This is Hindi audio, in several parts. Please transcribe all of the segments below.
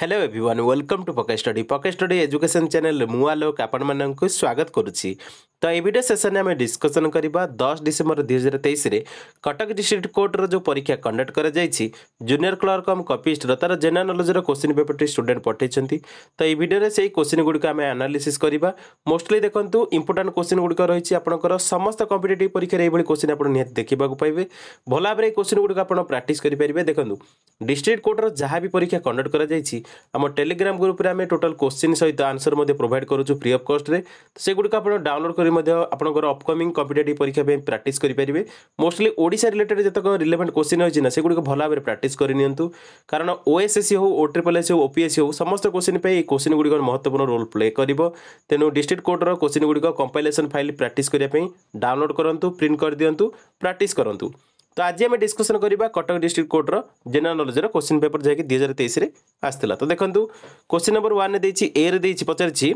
hello everyone welcome to pocket study pocket study education channel মু আলোক আপনার স্বাগত করুছি তো এই ভিডিও সেসনে আমি ডিসকসন করা দশ ডিসেম্বর দুই হাজার তেইশে কটক ডিস্ট্রিক্ট কোর্টর যে পরীক্ষা কন্ডক্ট করা যাইছি জুনিয়র ক্লর্ক কম কপিস্টর তার জেনারেল নলেজর কোশ্চিন পেপরটি স্টুডেন্ট পঠাইছেন তো এই ভিডিওরে সেই কোশ্চিন গুড়ি আমি আনালিসিস করা মোস্টলি দেখুন ইম্পর্টাট কোশ্চিন গুড়ি রয়েছে আপনার সমস্ত কম্পিটেটিভ পরীক্ষার এইভাবে কোশ্চিন আপনার নিহতি দেখা পাইবে ভাল ভাবে এই কোশ্চিন গুড়ি আপনার প্রাটিস করে পারবে দেখুন ডিস্ট্রিক্ট কোর্টর যা বি পরীক্ষা কন্ডক্ট করা যাইছি ଆମ ଟେଲିଗ୍ରାମ ଗ୍ରୁପରେ ଆମେ ଟୋଟାଲ କୋଶ୍ଚିନ୍ ସହିତ ଆନ୍ସର ମଧ୍ୟ ପ୍ରୋଭାଇଡ଼ କରୁଛୁ ଫ୍ରି ଅଫ୍ କଷ୍ଟରେ ସେଗୁଡ଼ିକ ଆପଣ ଡାଉନଲୋଡ଼ କରି ମଧ୍ୟ ଆପଣଙ୍କର ଅପକମିଂ କମ୍ପିଟେଟିଭ୍ ପରୀକ୍ଷା ପାଇଁ ପ୍ରାକ୍ଟିସ୍ କରିପାରିବେ ମୋଷ୍ଟଲି ଓଡ଼ିଶା ରିଲେଟେଡ୍ ଯେତେକ ରିଲେଭେଣ୍ଟ କୋଶ୍ଚିନ୍ ରହିଛି ନା ସେଗୁଡ଼ିକ ଭଲ ଭାବରେ ପ୍ରାକ୍ଟିସ୍ କରିନିଅନ୍ତୁ କାରଣ ଓଏସ୍ଏସ୍ସି ହେଉ ଓ ଟ୍ରିପଲ୍ ଏସ୍ ହେଉ ଓପିଏସ୍ସି ହେଉ ସମସ୍ତ କୋଶ୍ଚିନ୍ ପାଇଁ ଏହି କୋଶ୍ଚିନ୍ ଗୁଡ଼ିକର ମହତ୍ୱପୂର୍ଣ୍ଣ ରୋଲ୍ ପ୍ଲେ କରିବ ତେଣୁ ଡିଷ୍ଟ୍ରିକ୍ଟ କୋର୍ଟର କୋଶ୍ଚିନ୍ ଗୁଡ଼ିକ କମ୍ପାଇଲେସନ୍ ଫାଇଲ୍ ପ୍ରାକ୍ଟିସ୍ କରିବା ପାଇଁ ଡାଉନଲୋଡ଼ କରନ୍ତୁ ପ୍ରିଣ୍ଟ କରିଦିଅନ୍ତୁ ପ୍ରାକ୍ଟିସ୍ କରନ୍ତୁ তো আজ আমি ডিসকসন করা কটক ডিস্ট্রিক্ট কোর্টর জেনারেল নলেজর কোশ্চিন পেপর যা দুই হাজার তেইশে আসছিল তো দেখুন কোশ্চিন নম্বর ওয়ান দিয়েছি এ রে দিয়েছি পচারিছি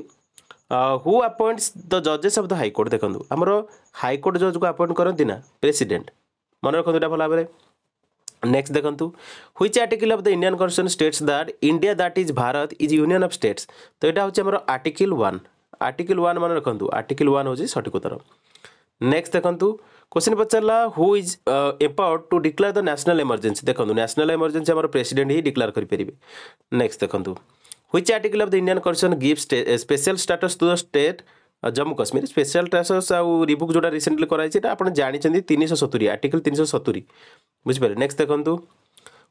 হু আপয়েন্টস দ জজেস অফ দ হাইকোর্ট দেখুন আমার হাইকোর্ট জজকে আপয়েন্ট করতে না প্রেসিডেন্ট মনে রাখুন এটা ভালো ভাবে নেক্সট দেখন্তু which article of the Indian constitution states that India that is Bharat is union of states তো এটা হচ্ছে আমার আর্টিকল ওয়ান আর্টিকল ওয়ান মনে রাখন্তু আর্টিকল ওয়ান হচ্ছে সঠিক উত্তর নেক্সট দেখন্তু क्वेश्चन पचारा who is empowered to declare the national emergency देखो न्यासनाल एमर्जेन्सी आम प्रेसीडेट ही डिक्लेयर करेंगे नेक्स्ट देखो which article of the Indian constitution give special status to the state Jammu Kashmir special status आउ रिबुक जो रिसेंटली कराई आपड़ जानते तीन सौ सतुरी आर्टिकल तीन सौ सतुरी बुझे नेक्स्ट देखो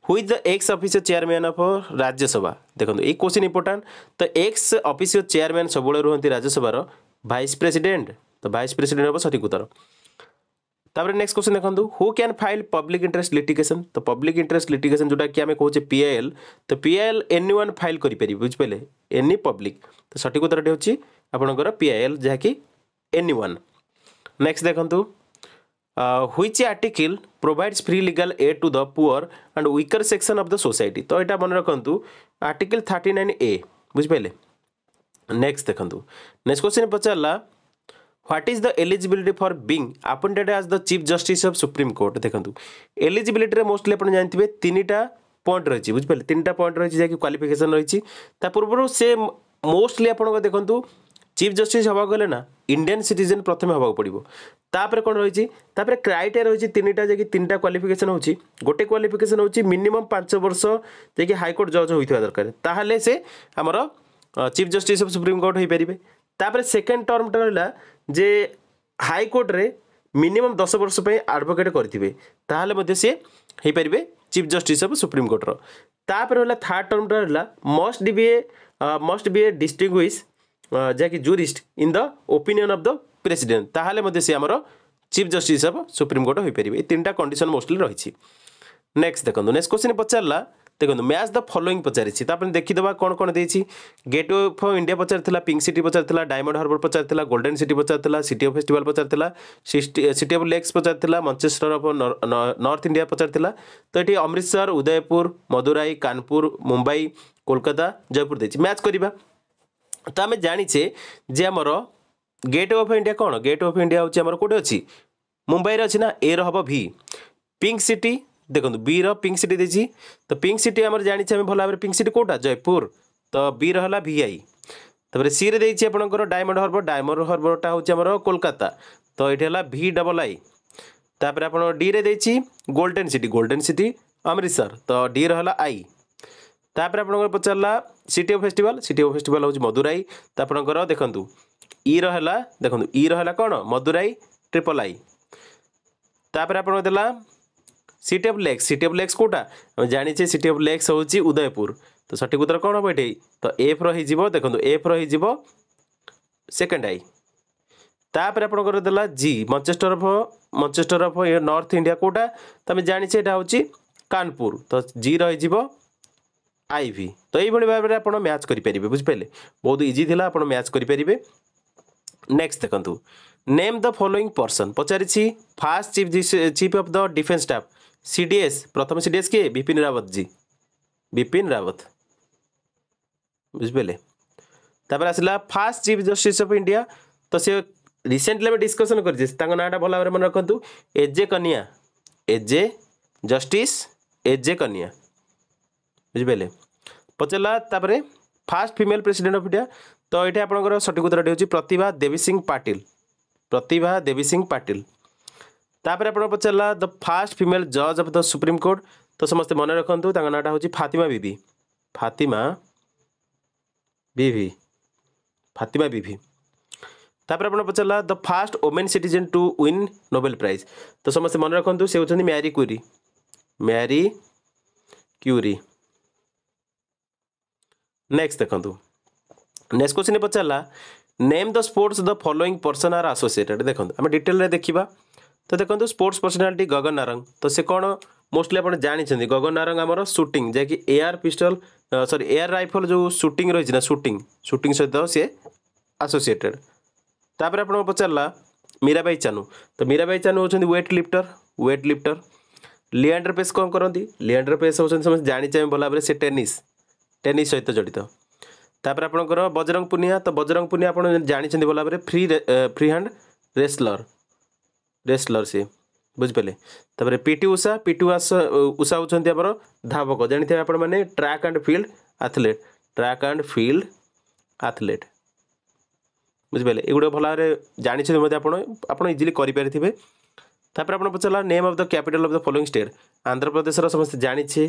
who the ex officio chairman of Rajya Sabha देखो ये क्वेश्चन इंपोर्टां तो एक्स अफिसीय चेयरमैन सब रुहत राज्यसभा भाई प्रेसिडेंट तो भाइस प्रेसिडेंट हम सठिक उत्तर तापर नेक्स्ट क्वेश्चन देखो हू क्या फाइल पब्लिक इंटरेस्ट लिटिकेसन तो पब्लिक इंटरेस्ट लिटिकेसन जोटा कि आम कहे पीआईएल तो पीआईएल एनि ओन फाइल कर बुझे एनी पब्लिक तो सठिक उत्तर हूँ आपंकर पीआईएल जहाँकि एनी ओन नेक्स्ट देखु which article provides free legal aid to the poor and weaker section of the society तो यहाँ मन रखु आर्टिकल थर्टी नाइन ए बुझे नेक्स्ट देखु नेक्स्ट क्वेश्चन पचारा what is the eligibility for being appointed as the chief justice of supreme court ଦେଖନ୍ତୁ ଏଲିଜିବିଲିଟିରେ ମୋଷ୍ଟଲି ଆପଣ ଜାଣିଥିବେ ତିନିଟା ପଏଣ୍ଟ ରହିଛି ବୁଝିପାରିଲେ ତିନିଟା ପଏଣ୍ଟ ରହିଛି ଯାହାକି କ୍ୱାଲିଫିକେସନ୍ ରହିଛି ତା ପୂର୍ବରୁ ସେ ମୋଷ୍ଟଲି ଆପଣଙ୍କ ଦେଖନ୍ତୁ চিফ জষ্টিস হওয়ার গেলে না ইন্ডিয়ান সিটিজেন প্রথমে হওয়া পড়ব তাপরে কোণ রয়েছে তাপরে ক্রাইটেরিয়া রয়েছে তিনটা যে তিনটা কোয়ালিফিকেসন হচ্ছে গোটে কোয়ালিফিকেসন হচ্ছে মিনিমম পাঁচ বর্ষ যে হাইকোর্ট জজ হয়ে দরকার তাহলে সে আমার চিফ জষ্টিস অফ সুপ্রিমকোর্ট হয়ে পারে তাপরে সেকেন্ড টর্মটা রহলা ଯେ ହାଇକୋର୍ଟରେ ମିନିମମ୍ ଦଶ ବର୍ଷ ପାଇଁ ଆଡ଼ଭୋକେଟ୍ କରିଥିବେ ତାହେଲେ ମଧ୍ୟ ସିଏ ହେଇପାରିବେ ଚିଫ୍ ଜଷ୍ଟିସ୍ ଅଫ୍ ସୁପ୍ରିମକୋର୍ଟର ତାପରେ ହେଲା ଥାର୍ଡ଼ ଟର୍ମଟା ହେଲା ମଷ୍ଟ ବି ଏ ମଷ୍ଟ ବି ଏ ଡିଷ୍ଟିଙ୍ଗୁଇସ୍ ଯାହାକି jurist in the opinion of the president ତାହେଲେ ମଧ୍ୟ ସିଏ ଆମର chief justice of supreme court হয়ে পারে এই তিনটা কন্ডিশন মোস্টলি রয়েছে নেক্সট দেখুন নেক্সট কোশ্চিন দেখুন ম্যাচ দ ফলোইং পচারিছি তারপরে দেখিদেবা কোণ কোণ দিয়েছি গেট অফ ইন্ডিয়া পচারিলা পিঙ্ক সিটি পচারিলা ডায়মন্ড হারবর পচারিলা গোল্ডেন সিটি পচারিলা সিটি অফ ফেস্টিভাল পচারিলা সিটি অফ লেক্স পচারিলা মঞ্চেস্টর অফ নর্থ ইন্ডিয়া পচারিলা তো এটি অমৃতসর উদয়পুর মদুরাই কানপুর মুম্বাই কলকাতা জয়পুর দিয়েছি ম্যাচ করা তো আমি জাঁচে যে আমার গেট অফ ইন্ডিয়া কোণ গেট অফ ইন্ডিয়া হচ্ছে আমার কোটে অছি মুম্বাইরে অছি না এর হব ভি পিঙ্ক সিটি ଦେଖନ୍ତୁ ବିର ପିଙ୍କ୍ ସିଟି ଦେଇଛି ତ ପିଙ୍କ୍ ସିଟି ଆମର ଜାଣିଛେ ଆମେ ଭଲ ଭାବରେ ପିଙ୍କ୍ ସିଟି କେଉଁଟା ଜୟପୁର ତ ବିର ହେଲା ଭିଆଇ ତାପରେ ସିରେ ଦେଇଛି ଆପଣଙ୍କର ଡାଇମଣ୍ଡ ହର୍ବର ଡାଇମଣ୍ଡ ହର୍ବରଟା ହେଉଛି ଆମର କୋଲକାତା ତ ଏଇଠି ହେଲା ଭି ଡବଲ୍ ଆଇ ତାପରେ ଆପଣ ଡିରେ ଦେଇଛି golden city golden city Amritsar ତ ଡିର ହେଲା ଆଇ ତାପରେ ଆପଣଙ୍କର ପଚାରିଲା city of festival city of festival ହେଉଛି ମଦୁରାଇ ତ ଆପଣଙ୍କର ଦେଖନ୍ତୁ ଇର ହେଲା ଦେଖନ୍ତୁ ଇର ହେଲା କ'ଣ ମଦୁରାଇ ଟ୍ରିପଲ୍ ଆଇ ତାପରେ ଆପଣଙ୍କ ଦେଲା सी टेबल एक्स सी टेबल एक्स কোটা আমি জানিছে सी টেবল এক্স হচ্ছে উদয়পুর তো সঠিক উত্তর কোণ হব এটি তো এফ র হইযিব দেখুন এফ র হইযিব সেকেন্ড আই তাপরে আপনার দেলা G Manchester of Manchester of north India কোটা তো আমি জানিছে এটা হচ্ছে কানপুর তো জি রহিযিব আইভি তো এইভাবে ভাবে আপনার ম্যাচ করে পেয়ে বুঝিপারে বহুত ইজি লা আপনার ম্যাচ করে পেয়ে নেক্সট দেখুন নেম দ ফলোইং পর্সন পচারিছি first chief chief of the defence staff CDS प्रथम सीडीएस किए विपिन रावत जी विपिन रावत बुझिपारे ତାପରେ ଆସିଲା first chief justice of India ତ ସେ ରିସେଣ୍ଟଲି ଆମେ ଡିସ୍କସନ୍ କରିଛେ ତାଙ୍କ ନାଁଟା ଭଲ ଭାବରେ ମନେ ରଖନ୍ତୁ ଏଜେ କନିଆ ଏଜେ ଜଷ୍ଟିସ୍ ଏଜେ କନିଆ ବୁଝିପାରିଲେ ପଚାରିଲା ତାପରେ first female president of India ତ ଏଇଠି ଆପଣଙ୍କର ସଠିକ୍ ଉତ୍ତରଟି ହେଉଛି ପ୍ରତିଭା ଦେବୀ ସିଂ ପାଟିଲ ପ୍ରତିଭା ଦେବୀ ସିଂ ପାଟିଲ ତାପରେ ଆପଣଙ୍କ ପଚାରିଲା ଦ ଫାଷ୍ଟ ଫିମେଲ୍ ଜଜ୍ ଅଫ୍ ଦ ସୁପ୍ରିମକୋର୍ଟ ତ ସମସ୍ତେ ମନେ ରଖନ୍ତୁ ତାଙ୍କ ନାଁଟା ହେଉଛି ଫାତିମା ବିଭି ଫାତିମା ବିଭି ଫାତିମା ବିଭି ତାପରେ ଆପଣ ପଚାରିଲା the first women citizen to win Nobel prize ତ ସମସ୍ତେ ମନେ ରଖନ୍ତୁ ସେ ହେଉଛନ୍ତି Marie Curie Marie Curie next ଦେଖନ୍ତୁ ନେକ୍ସଟ କ୍ୱେଶ୍ଚିନ୍ ପଚାରିଲା name the sports the following person are associated ଦେଖନ୍ତୁ ଆମେ ଡିଟେଲରେ ଦେଖିବା तो देखो स्पोर्ट्स पर्सनालीट गगन नारंग तो से कौन मोस्टली आप जानते गगन नारंग आम सुट जैक एयर पिस्टल सरी एयार रफल जो सुटिंग रही सुटिंग सुटिंग सहित सी आसोसीएटेड तापर आप पचारा मीराबाई चानु तो मीराबाई चानु हूँ weightlifter weightlifter Leander Paes कौन करती लिएंडर पेस हो समेत जाने भला भाव से टेनिस टेनिस सहित जड़ित तापर आप बजरंग पुनिया तो बजरंग पुनिया आप जानते भला भाव free free hand wrestler wrestler सी बुझिपाले तपर पीटी उषा पीटी उषा होती आम धावक जानते हैं आप track and field athlete track and field athlete बुझिपाले युवक भल भाव जानते आपड़ इजिली करेंगे तापर आप पचारा name of the capital of the following state Andhra Pradesh समस्त जानी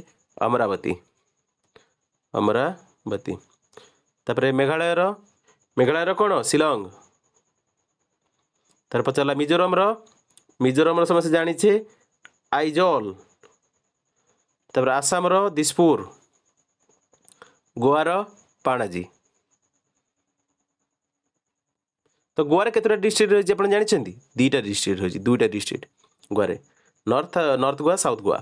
अमरावती अमरावती तापर मेघालय मेघालय कौन सिलंग तर पचारा मिजोराम ମିଜୋରାମର ସମସ୍ତେ ଜାଣିଛେ ଆଇଜଲ୍ ତାପରେ ଆସାମର ଦିସପୁର ଗୋଆର ପାଣାଜୀ ତ ଗୋଆରେ କେତେଟା ଡିଷ୍ଟ୍ରିକ୍ଟ ରହିଛି ଆପଣ ଜାଣିଛନ୍ତି ଦୁଇଟା ଡିଷ୍ଟ୍ରିକ୍ଟ ରହିଛି ଦୁଇଟା ଡିଷ୍ଟ୍ରିକ୍ଟ ଗୋଆରେ north north Goa south Goa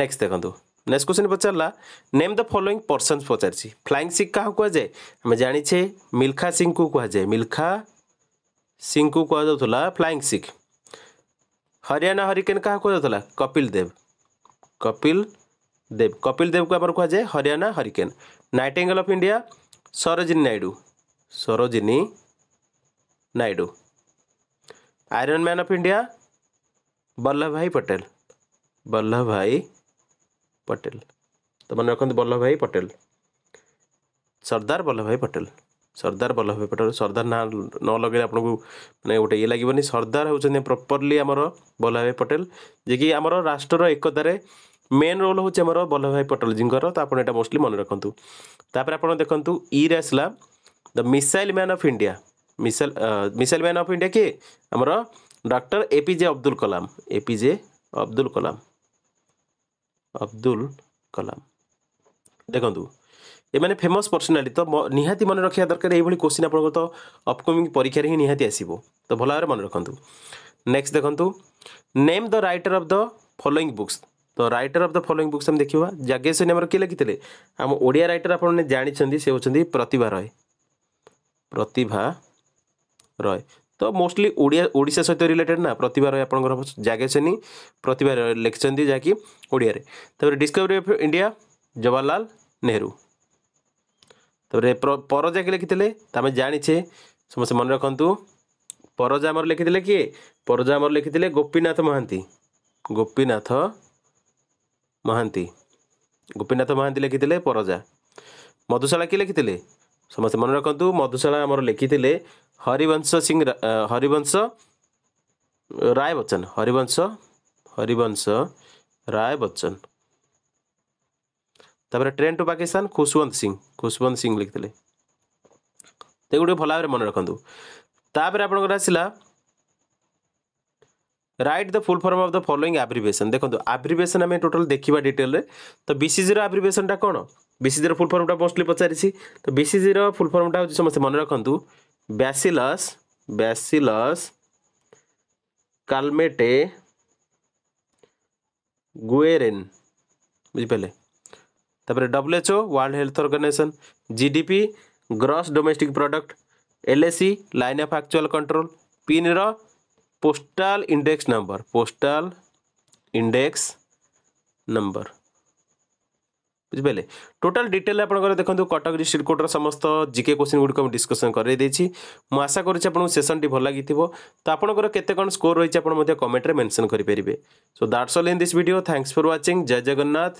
next ଦେଖନ୍ତୁ ନେକ୍ସଟ କ୍ୱେଶ୍ଚିନ୍ ପଚାରିଲା ନେମ୍ ଦ ଫଲୋଇଂ ପର୍ସନ୍ସ ପଚାରିଛି ଫ୍ଲାଇଂ ଶିଖ୍ କାହାକୁ କୁହାଯାଏ ଆମେ ଜାଣିଛେ ମିଲ୍ଖା ସିଂଙ୍କୁ କୁହାଯାଏ ମିଲ୍ଖା ସିଂଙ୍କୁ କୁହାଯାଉଥିଲା ଫ୍ଲାଇଂ ଶିଖ୍ हरियाणा हरिकेन क्या कहला कपिल देव कपिल देव कपिल देव को आमर कहुए Haryana hurricane nightingale of India Sarojini Naidu Sarojini Naidu iron man of India Vallabhbhai Patel Vallabh Vallabhbhai Patel तो मैंने रखते वल्लभ भाई पटेल सरदार वल्लभ भाई पटेल ସର୍ଦ୍ଦାର ବଲ୍ଲଭଭାଇ ପଟେଲ ସର୍ଦ୍ଦାର ନାଁ ନ ଲଗେଇଲେ ଆପଣଙ୍କୁ ମାନେ ଗୋଟେ ଇଏ ଲାଗିବନି ସର୍ଦ୍ଦାର ହେଉଛନ୍ତି ପ୍ରପର୍ଲି ଆମର ବଲ୍ଲଭଭାଇ ପଟେଲ ଯିଏକି ଆମର ରାଷ୍ଟ୍ରର ଏକତାରେ ମେନ୍ ରୋଲ୍ ହେଉଛି ଆମର ପଟେଲ ପଟେଲଜୀଙ୍କର ତ ଆପଣ ଏଇଟା ମୋଷ୍ଟଲି ମନେ ରଖନ୍ତୁ ତାପରେ ଆପଣ ଦେଖନ୍ତୁ ଇରେ ଆସିଲା the missile man of India missile missile man of India କିଏ ଆମର doctor APJ Abdul Kalam APJ Abdul Kalam Abdul Kalam ଦେଖନ୍ତୁ एने फेमस पर्सनालीट तो निहाती मन रखा दरकार ये क्वेश्चन आप अबकमिंग परीक्षा ही निहाती आस तो भल भाव मन रखुद नेक्स्ट देखू name the writer of the following books तो writer of the following books देखा जगेश नेमर किए लिखी थे आम ओडिया रईटर आप जानते से होती प्रतिभा रय प्रतिभा रय तो मोस्टली ओडिया ओडिशा सहित रिलेटेड ना प्रतिभा रय आप जागेशनी प्रतिभा रय लिखिं जहाँकि discovery of India Jawaharlal Nehru तपाईँ परजा के लेखिए ताछे समे मन परजा रुजाम लेखिले कि परजा लेखिदिँदै गोपीनाथ महान्त गोपीनाथ महाति गोपीनाथ महान्त लेखिदिनु परजा मधुशाला के लेखिले समस्तै मन मधुशाला रक मधुशालाखिले हरिवंश सिंह हरिवंश राय बच्चन हरिवंश हरेबश राय बच्चन ତାପରେ ଟ୍ରେନ୍ ଟୁ ପାକିସ୍ତାନ ଖୁସୱନ୍ତ ସିଂ ଖୁସୱନ୍ତ ସିଂ ଲେଖିଥିଲେ ତାକୁ ଟିକେ ଭଲ ଭାବରେ ମନେ ରଖନ୍ତୁ ତାପରେ ଆପଣଙ୍କର ଆସିଲା write the full form of the following abbreviation ଦେଖନ୍ତୁ ଆବ୍ରିଭେସନ୍ ଆମେ ଟୋଟାଲ୍ ଦେଖିବା ଡିଟେଲ୍ରେ ତ ବିସିଜିର ଆବ୍ରିଭେସନ୍ଟା କ'ଣ ବିସିଜିର ଫୁଲ୍ ଫର୍ମଟା ମୋଷ୍ଟଲି ପଚାରିଛି ତ ବିସିଜିର ଫୁଲ୍ ଫର୍ମଟା ହେଉଛି ସମସ୍ତେ ମନେ ରଖନ୍ତୁ ବ୍ୟାସିଲସ୍ ବ୍ୟାସିଲସ୍ କାଲମେଟେ ଗୁଏରେନ୍ ବୁଝିପାରିଲେ তারপরে WHO world health organisation GDP gross domestic product LAC line of actual control PIN postal index number postal index number বুঝিপারে ଟୋଟାଲ୍ ଡିଟେଲ୍ ଆପଣଙ୍କର ଦେଖନ୍ତୁ କଟକ ଡିଷ୍ଟ୍ରିକ୍ଟ କୋର୍ଟର ସମସ୍ତ ଜିକେ କୋଶ୍ଚିନ୍ ଗୁଡ଼ିକ ମୁଁ ଡିସ୍କସନ୍ କରାଇଦେଇଛି ମୁଁ ଆଶା କରୁଛି ଆପଣଙ୍କୁ ସେସନ୍ଟି ଭଲ ଲାଗିଥିବ ତ ଆପଣଙ୍କର କେତେ କ'ଣ ସ୍କୋର୍ ରହିଛି ଆପଣ ମଧ୍ୟ କମେଣ୍ଟରେ ମେନ୍ସନ୍ କରିପାରିବେ so that's all in this video thanks for watching ଜୟ ଜଗନ୍ନାଥ